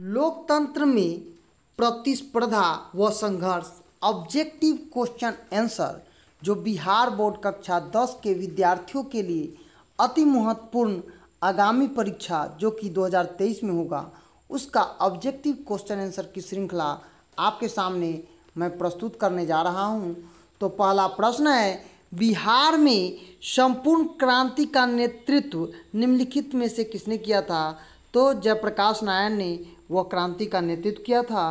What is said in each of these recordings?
लोकतंत्र में प्रतिस्पर्धा व संघर्ष ऑब्जेक्टिव क्वेश्चन आंसर जो बिहार बोर्ड कक्षा दस के विद्यार्थियों के लिए अति महत्वपूर्ण आगामी परीक्षा जो कि 2023 में होगा उसका ऑब्जेक्टिव क्वेश्चन आंसर की श्रृंखला आपके सामने मैं प्रस्तुत करने जा रहा हूं तो पहला प्रश्न है बिहार में संपूर्ण क्रांति का नेतृत्व निम्नलिखित में से किसने किया था तो जयप्रकाश नारायण ने वह क्रांति का नेतृत्व किया था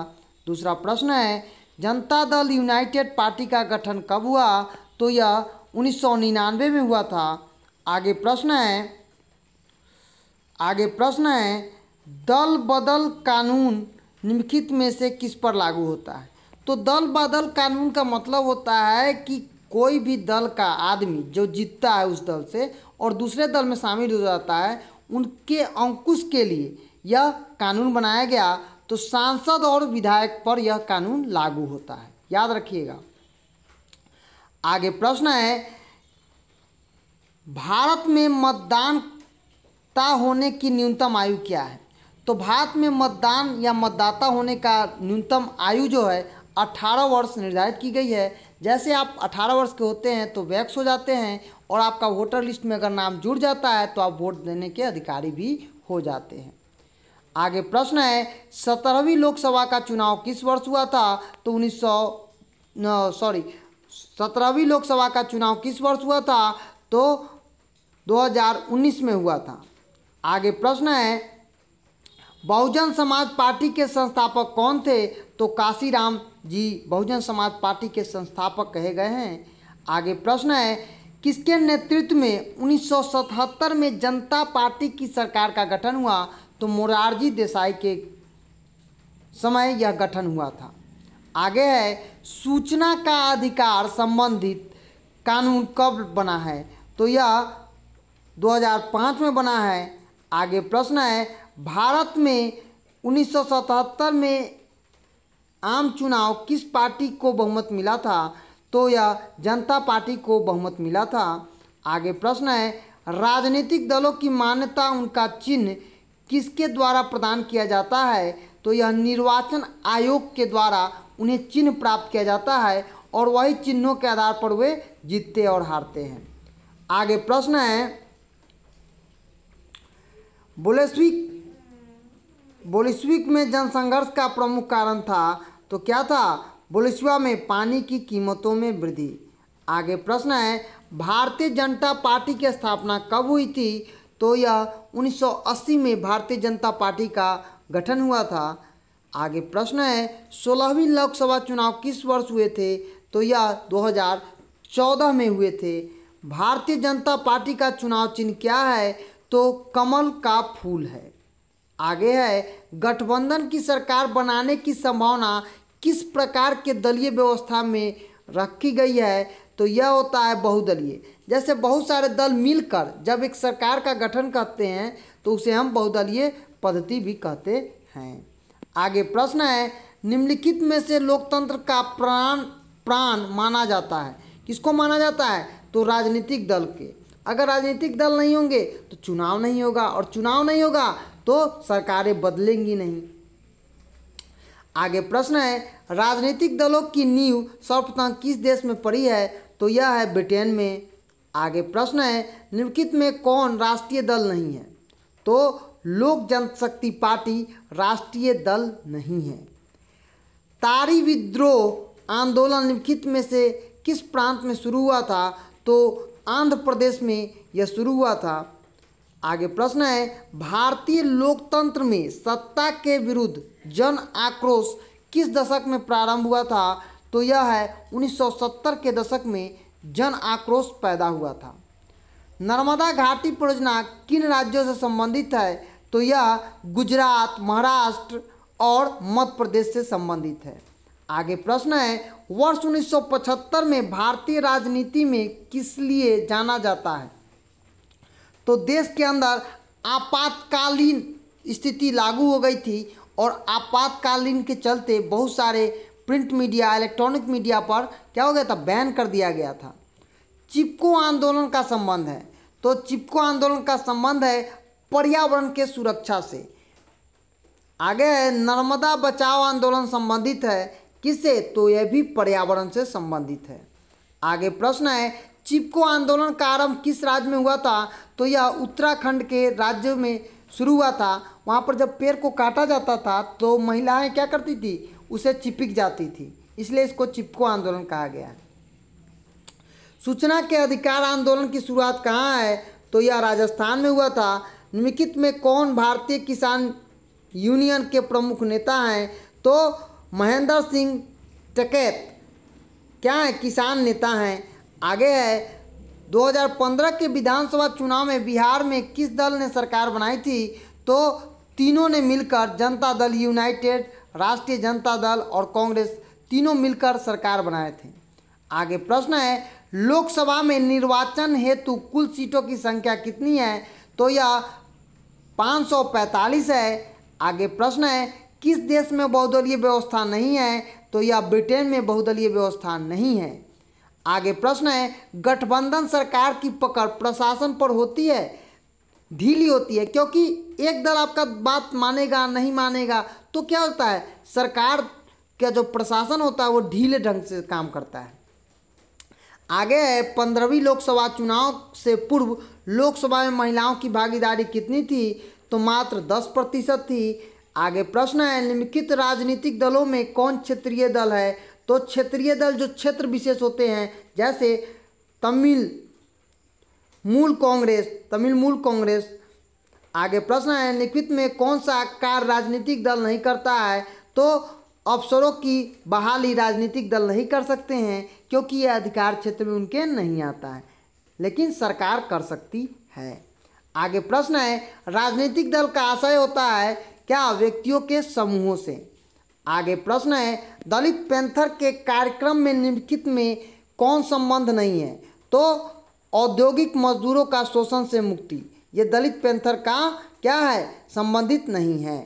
दूसरा प्रश्न है जनता दल यूनाइटेड पार्टी का गठन कब हुआ तो यह उन्नीस में हुआ था आगे प्रश्न है आगे प्रश्न है दल बदल कानून निम्नलिखित में से किस पर लागू होता है तो दल बदल कानून का मतलब होता है कि कोई भी दल का आदमी जो जीतता है उस दल से और दूसरे दल में शामिल हो जाता है उनके अंकुश के लिए यह कानून बनाया गया तो सांसद और विधायक पर यह कानून लागू होता है याद रखिएगा आगे प्रश्न है भारत में मतदानता होने की न्यूनतम आयु क्या है तो भारत में मतदान या मतदाता होने का न्यूनतम आयु जो है 18 वर्ष निर्धारित की गई है जैसे आप 18 वर्ष के होते हैं तो वैक्स हो जाते हैं और आपका वोटर लिस्ट में अगर नाम जुड़ जाता है तो आप वोट देने के अधिकारी भी हो जाते हैं आगे प्रश्न है सत्रहवीं लोकसभा का चुनाव किस वर्ष हुआ था तो उन्नीस सॉरी सत्रहवीं लोकसभा का चुनाव किस वर्ष हुआ था तो 2019 में हुआ था आगे प्रश्न है बहुजन समाज पार्टी के संस्थापक कौन थे तो काशीराम जी बहुजन समाज पार्टी के संस्थापक कहे गए हैं आगे प्रश्न है किसके नेतृत्व में 1977 में जनता पार्टी की सरकार का गठन हुआ तो मोरारजी देसाई के समय यह गठन हुआ था आगे है सूचना का अधिकार संबंधित कानून कब बना है तो यह 2005 में बना है आगे प्रश्न है भारत में 1977 में आम चुनाव किस पार्टी को बहुमत मिला था तो यह जनता पार्टी को बहुमत मिला था आगे प्रश्न है राजनीतिक दलों की मान्यता उनका चिन्ह किसके द्वारा प्रदान किया जाता है तो यह निर्वाचन आयोग के द्वारा उन्हें चिन्ह प्राप्त किया जाता है और वही चिन्हों के आधार पर वे जीतते और हारते हैं आगे प्रश्न है बोलेस्विक बोलेस्विक में जनसंघर्ष का प्रमुख कारण था तो क्या था बोलिसवा में पानी की कीमतों में वृद्धि आगे प्रश्न है भारतीय जनता पार्टी की स्थापना कब हुई थी तो यह 1980 में भारतीय जनता पार्टी का गठन हुआ था आगे प्रश्न है सोलहवीं लोकसभा चुनाव किस वर्ष हुए थे तो यह 2014 में हुए थे भारतीय जनता पार्टी का चुनाव चिन्ह क्या है तो कमल का फूल है आगे है गठबंधन की सरकार बनाने की संभावना किस प्रकार के दलीय व्यवस्था में रखी गई है तो यह होता है बहुदलीय जैसे बहुत सारे दल मिलकर जब एक सरकार का गठन करते हैं तो उसे हम बहुदलीय पद्धति भी कहते हैं आगे प्रश्न है निम्नलिखित में से लोकतंत्र का प्राण प्राण माना जाता है किसको माना जाता है तो राजनीतिक दल के अगर राजनीतिक दल नहीं होंगे तो चुनाव नहीं होगा और चुनाव नहीं होगा तो सरकारें बदलेंगी नहीं आगे प्रश्न है राजनीतिक दलों की नींव सर्वप्रथम किस देश में पड़ी है तो यह है ब्रिटेन में आगे प्रश्न है निम्नलिखित में कौन राष्ट्रीय दल नहीं है तो लोक जनशक्ति पार्टी राष्ट्रीय दल नहीं है तारी विद्रोह आंदोलन निम्नलिखित में से किस प्रांत में शुरू हुआ था तो आंध्र प्रदेश में यह शुरू हुआ था आगे प्रश्न है भारतीय लोकतंत्र में सत्ता के विरुद्ध जन आक्रोश किस दशक में प्रारंभ हुआ था तो यह है 1970 के दशक में जन आक्रोश पैदा हुआ था नर्मदा घाटी परियोजना किन राज्यों से संबंधित है तो यह गुजरात महाराष्ट्र और मध्य प्रदेश से संबंधित है आगे प्रश्न है वर्ष 1975 में भारतीय राजनीति में किस लिए जाना जाता है तो देश के अंदर आपातकालीन स्थिति लागू हो गई थी और आपातकालीन के चलते बहुत सारे प्रिंट मीडिया इलेक्ट्रॉनिक मीडिया पर क्या हो गया था बैन कर दिया गया था चिपको आंदोलन का संबंध है तो चिपको आंदोलन का संबंध है पर्यावरण के सुरक्षा से आगे है नर्मदा बचाओ आंदोलन संबंधित है किसे तो यह भी पर्यावरण से संबंधित है आगे प्रश्न है चिपको आंदोलन का आरंभ किस राज्य में हुआ था तो यह उत्तराखंड के राज्य में शुरू हुआ था वहाँ पर जब पेड़ को काटा जाता था तो महिलाएं क्या करती थी उसे चिपक जाती थी इसलिए इसको चिपको आंदोलन कहा गया है सूचना के अधिकार आंदोलन की शुरुआत कहाँ है तो यह राजस्थान में हुआ था निम्नलिखित में कौन भारतीय किसान यूनियन के प्रमुख नेता हैं तो महेंद्र सिंह टकैत क्या है किसान नेता हैं आगे है 2015 के विधानसभा चुनाव में बिहार में किस दल ने सरकार बनाई थी तो तीनों ने मिलकर जनता दल यूनाइटेड राष्ट्रीय जनता दल और कांग्रेस तीनों मिलकर सरकार बनाए थे आगे प्रश्न है लोकसभा में निर्वाचन हेतु कुल सीटों की संख्या कितनी है तो यह 545 है आगे प्रश्न है किस देश में बहुदलीय व्यवस्था नहीं है तो यह ब्रिटेन में बहुदलीय व्यवस्था नहीं है आगे प्रश्न है गठबंधन सरकार की पकड़ प्रशासन पर होती है ढीली होती है क्योंकि एक दल आपका बात मानेगा नहीं मानेगा तो क्या होता है सरकार का जो प्रशासन होता है वो ढीले ढंग से काम करता है आगे है पंद्रहवीं लोकसभा चुनाव से पूर्व लोकसभा में महिलाओं की भागीदारी कितनी थी तो मात्र दस प्रतिशत थी आगे प्रश्न है निम्नलिखित राजनीतिक दलों में कौन क्षेत्रीय दल है तो क्षेत्रीय दल जो क्षेत्र विशेष होते हैं जैसे तमिल मूल कांग्रेस तमिल मूल कांग्रेस आगे प्रश्न है निकित में कौन सा कार्य राजनीतिक दल नहीं करता है तो अफसरों की बहाली राजनीतिक दल नहीं कर सकते हैं क्योंकि यह अधिकार क्षेत्र में उनके नहीं आता है लेकिन सरकार कर सकती है आगे प्रश्न है राजनीतिक दल का आशय होता है क्या व्यक्तियों के समूहों से आगे प्रश्न है दलित पैंथर के कार्यक्रम में निम्नलिखित में कौन संबंध नहीं है तो औद्योगिक मजदूरों का शोषण से मुक्ति ये दलित पैंथर का क्या है संबंधित नहीं है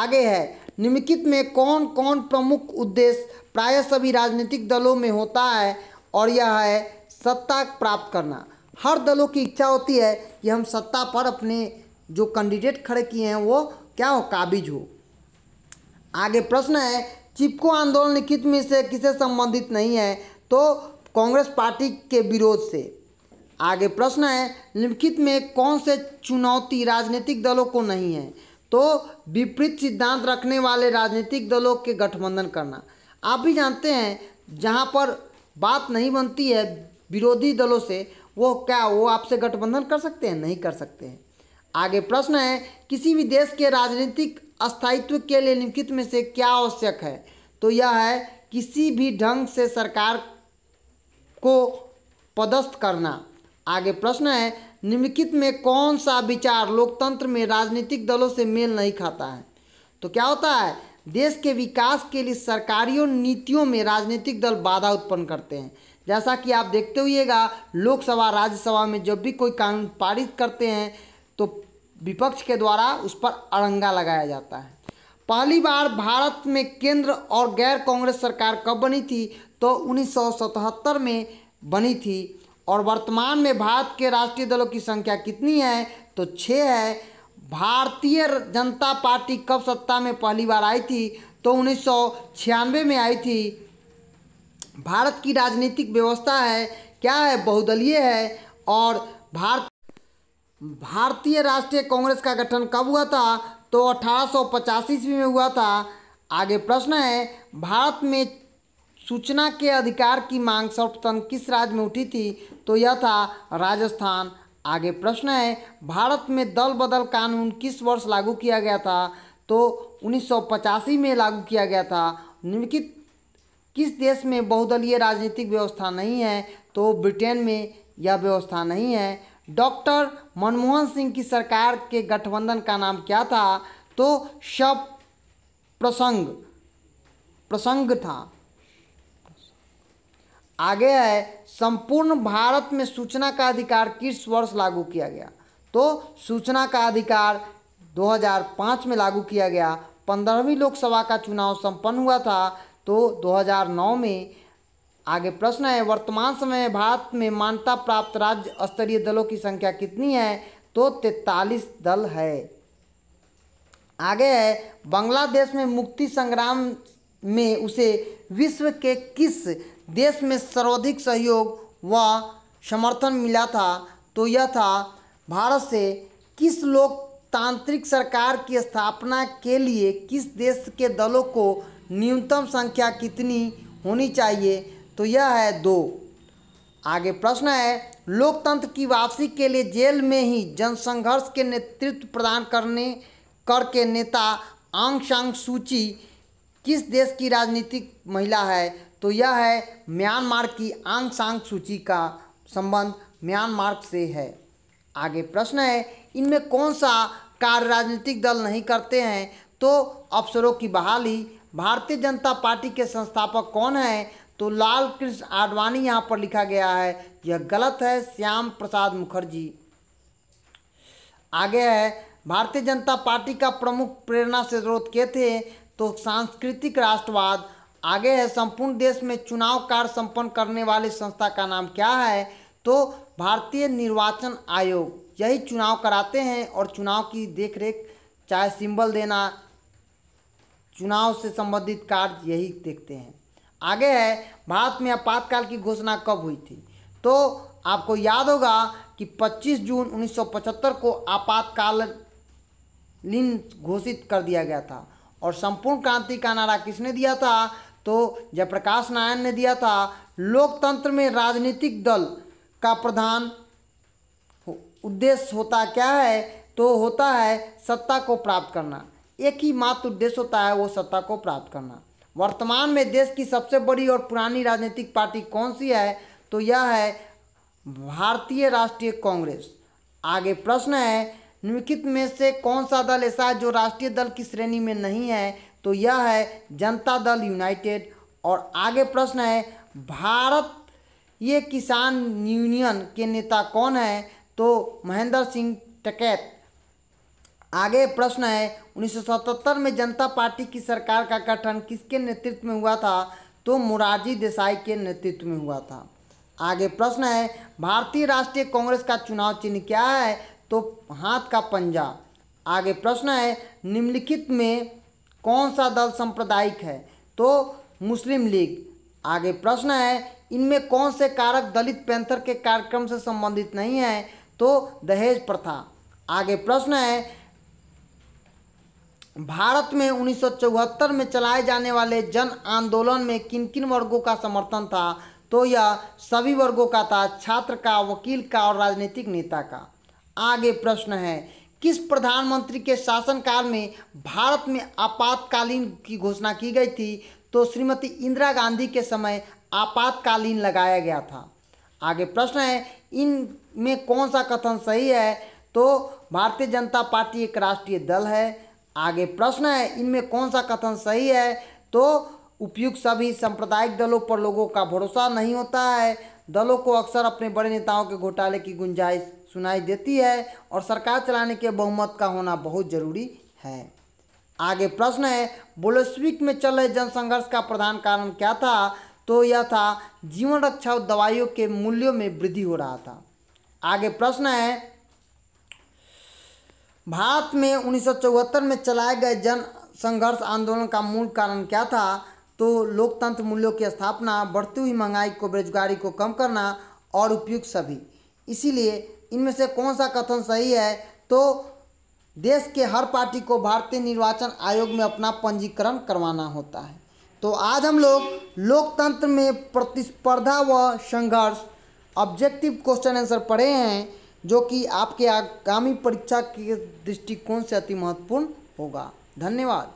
आगे है निम्नलिखित में कौन कौन प्रमुख उद्देश्य प्राय सभी राजनीतिक दलों में होता है और यह है सत्ता प्राप्त करना हर दलों की इच्छा होती है कि हम सत्ता पर अपने जो कैंडिडेट खड़े किए हैं वो क्या हो काबिज हो आगे प्रश्न है चिपको आंदोलन लिखित में से किसे संबंधित नहीं है तो कांग्रेस पार्टी के विरोध से आगे प्रश्न है लिखित में कौन से चुनौती राजनीतिक दलों को नहीं है तो विपरीत सिद्धांत रखने वाले राजनीतिक दलों के गठबंधन करना आप भी जानते हैं जहाँ पर बात नहीं बनती है विरोधी दलों से वो क्या वो आपसे गठबंधन कर सकते हैं नहीं कर सकते हैं आगे प्रश्न है किसी भी देश के राजनीतिक अस्थायित्व के लिए निम्नलिखित में से क्या आवश्यक है तो यह है किसी भी ढंग से सरकार को पदस्थ करना आगे प्रश्न है निम्नलिखित में कौन सा विचार लोकतंत्र में राजनीतिक दलों से मेल नहीं खाता है तो क्या होता है देश के विकास के लिए सरकारी नीतियों में राजनीतिक दल बाधा उत्पन्न करते हैं जैसा कि आप देखते हुएगा लोकसभा राज्यसभा में जब भी कोई कानून पारित करते हैं तो विपक्ष के द्वारा उस पर अड़ंगा लगाया जाता है पहली बार भारत में केंद्र और गैर कांग्रेस सरकार कब बनी थी तो 1977 में बनी थी और वर्तमान में भारत के राष्ट्रीय दलों की संख्या कितनी है तो छः है भारतीय जनता पार्टी कब सत्ता में पहली बार आई थी तो उन्नीस में आई थी भारत की राजनीतिक व्यवस्था है क्या है बहुदलीय है और भारत भारतीय राष्ट्रीय कांग्रेस का गठन कब हुआ था तो अठारह ईस्वी में हुआ था आगे प्रश्न है भारत में सूचना के अधिकार की मांग सर्वप्रथम किस राज्य में उठी थी तो यह था राजस्थान आगे प्रश्न है भारत में दल बदल कानून किस वर्ष लागू किया गया था तो उन्नीस में लागू किया गया था निम्नलिखित किस देश में बहुदलीय राजनीतिक व्यवस्था नहीं है तो ब्रिटेन में यह व्यवस्था नहीं है डॉक्टर मनमोहन सिंह की सरकार के गठबंधन का नाम क्या था तो शव प्रसंग प्रसंग था आगे है संपूर्ण भारत में सूचना का अधिकार किस वर्ष लागू किया गया तो सूचना का अधिकार 2005 में लागू किया गया पंद्रहवीं लोकसभा का चुनाव संपन्न हुआ था तो 2009 में आगे प्रश्न है वर्तमान समय में भारत में मान्यता प्राप्त राज्य स्तरीय दलों की संख्या कितनी है तो तैतालीस दल है आगे है बांग्लादेश में मुक्ति संग्राम में उसे विश्व के किस देश में सर्वाधिक सहयोग व समर्थन मिला था तो यह था भारत से किस लोकतांत्रिक सरकार की स्थापना के लिए किस देश के दलों को न्यूनतम संख्या कितनी होनी चाहिए तो यह है दो आगे प्रश्न है लोकतंत्र की वापसी के लिए जेल में ही जनसंघर्ष के नेतृत्व प्रदान करने करके नेता आंग सांग सूची किस देश की राजनीतिक महिला है तो यह है म्यांमार की आंग सांग सूची का संबंध म्यांमार से है आगे प्रश्न है इनमें कौन सा कार्य राजनीतिक दल नहीं करते हैं तो अफसरों की बहाली भारतीय जनता पार्टी के संस्थापक कौन हैं तो लाल कृष्ण आडवाणी यहाँ पर लिखा गया है यह गलत है श्याम प्रसाद मुखर्जी आगे है भारतीय जनता पार्टी का प्रमुख प्रेरणा स्रोत के थे तो सांस्कृतिक राष्ट्रवाद आगे है संपूर्ण देश में चुनाव कार्य संपन्न करने वाली संस्था का नाम क्या है तो भारतीय निर्वाचन आयोग यही चुनाव कराते हैं और चुनाव की देखरेख चाहे सिंबल देना चुनाव से संबंधित कार्य यही देखते हैं आगे है भारत में आपातकाल की घोषणा कब हुई थी तो आपको याद होगा कि 25 जून 1975 को आपातकालीन घोषित कर दिया गया था और संपूर्ण क्रांति का नारा किसने दिया था तो जयप्रकाश नारायण ने दिया था लोकतंत्र में राजनीतिक दल का प्रधान उद्देश्य होता क्या है तो होता है सत्ता को प्राप्त करना एक ही मात्र उद्देश्य होता है वो सत्ता को प्राप्त करना वर्तमान में देश की सबसे बड़ी और पुरानी राजनीतिक पार्टी कौन सी है तो यह है भारतीय राष्ट्रीय कांग्रेस आगे प्रश्न है निम्नलिखित में से कौन सा दल ऐसा है जो राष्ट्रीय दल की श्रेणी में नहीं है तो यह है जनता दल यूनाइटेड और आगे प्रश्न है भारत ये किसान यूनियन के नेता कौन है तो महेंद्र सिंह टकैत आगे प्रश्न है 1977 में जनता पार्टी की सरकार का गठन किसके नेतृत्व में हुआ था तो मुरारजी देसाई के नेतृत्व में हुआ था आगे प्रश्न है भारतीय राष्ट्रीय कांग्रेस का चुनाव चिन्ह क्या है तो हाथ का पंजा आगे प्रश्न है निम्नलिखित में कौन सा दल सांप्रदायिक है तो मुस्लिम लीग आगे प्रश्न है इनमें कौन से कारक दलित पैंथर के कार्यक्रम से संबंधित नहीं है तो दहेज प्रथा आगे प्रश्न है भारत में उन्नीस में चलाए जाने वाले जन आंदोलन में किन किन वर्गों का समर्थन था तो यह सभी वर्गों का था छात्र का वकील का और राजनीतिक नेता का आगे प्रश्न है किस प्रधानमंत्री के शासनकाल में भारत में आपातकालीन की घोषणा की गई थी तो श्रीमती इंदिरा गांधी के समय आपातकालीन लगाया गया था आगे प्रश्न है इन में कौन सा कथन सही है तो भारतीय जनता पार्टी एक राष्ट्रीय दल है आगे प्रश्न है इनमें कौन सा कथन सही है तो उपयुक्त सभी सांप्रदायिक दलों पर लोगों का भरोसा नहीं होता है दलों को अक्सर अपने बड़े नेताओं के घोटाले की गुंजाइश सुनाई देती है और सरकार चलाने के बहुमत का होना बहुत जरूरी है आगे प्रश्न है बोलोस्विक में चल रहे जनसंघर्ष का प्रधान कारण क्या था तो यह था जीवन रक्षा दवाइयों के मूल्यों में वृद्धि हो रहा था आगे प्रश्न है भारत में उन्नीस में चलाए गए जन संघर्ष आंदोलन का मूल कारण क्या था तो लोकतंत्र मूल्यों की स्थापना बढ़ती हुई महंगाई को बेरोजगारी को कम करना और उपयुक्त सभी इसीलिए इनमें से कौन सा कथन सही है तो देश के हर पार्टी को भारतीय निर्वाचन आयोग में अपना पंजीकरण करवाना होता है तो आज हम लोग लोकतंत्र में प्रतिस्पर्धा व संघर्ष ऑब्जेक्टिव क्वेश्चन आंसर पढ़े हैं जो कि आपके आगामी परीक्षा के दृष्टिकोण से अति महत्वपूर्ण होगा धन्यवाद